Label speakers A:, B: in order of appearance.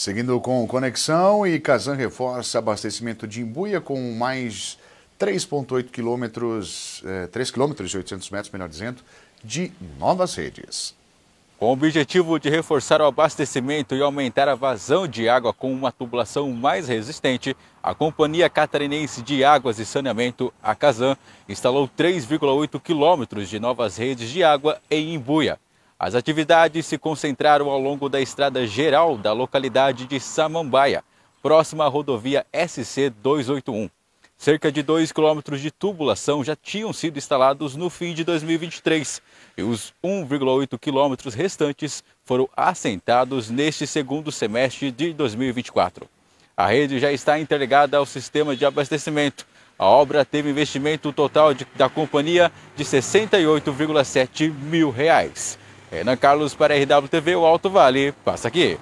A: Seguindo com Conexão e Kazan reforça abastecimento de Imbuia com mais 3,8 quilômetros, eh, 3 quilômetros e 800 metros, melhor dizendo, de
B: novas redes. Com o objetivo de reforçar o abastecimento e aumentar a vazão de água com uma tubulação mais resistente, a Companhia Catarinense de Águas e Saneamento, a Casan, instalou 3,8 quilômetros de novas redes de água em Imbuia. As atividades se concentraram ao longo da estrada geral da localidade de Samambaia, próxima à rodovia SC 281. Cerca de 2 quilômetros de tubulação já tinham sido instalados no fim de 2023 e os 1,8 quilômetros restantes foram assentados neste segundo semestre de 2024. A rede já está interligada ao sistema de abastecimento. A obra teve investimento total de, da companhia de 68,7 mil reais. Renan Carlos para RWTV, o Alto Vale. Passa aqui.